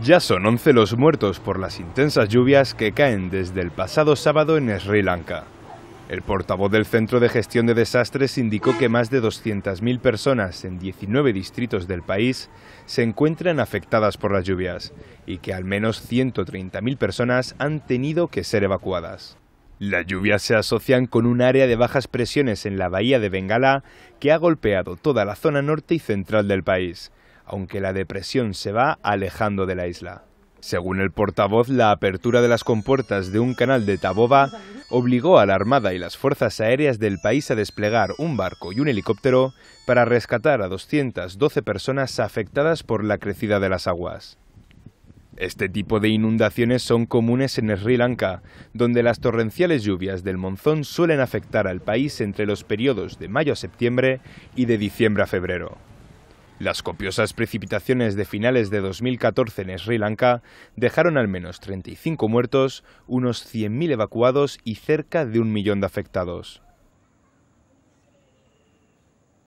Ya son 11 los muertos por las intensas lluvias que caen desde el pasado sábado en Sri Lanka. El portavoz del Centro de Gestión de Desastres indicó que más de 200.000 personas en 19 distritos del país se encuentran afectadas por las lluvias y que al menos 130.000 personas han tenido que ser evacuadas. Las lluvias se asocian con un área de bajas presiones en la bahía de Bengala que ha golpeado toda la zona norte y central del país aunque la depresión se va alejando de la isla. Según el portavoz, la apertura de las compuertas de un canal de Taboba obligó a la Armada y las fuerzas aéreas del país a desplegar un barco y un helicóptero para rescatar a 212 personas afectadas por la crecida de las aguas. Este tipo de inundaciones son comunes en Sri Lanka, donde las torrenciales lluvias del monzón suelen afectar al país entre los periodos de mayo a septiembre y de diciembre a febrero. Las copiosas precipitaciones de finales de 2014 en Sri Lanka dejaron al menos 35 muertos, unos 100.000 evacuados y cerca de un millón de afectados.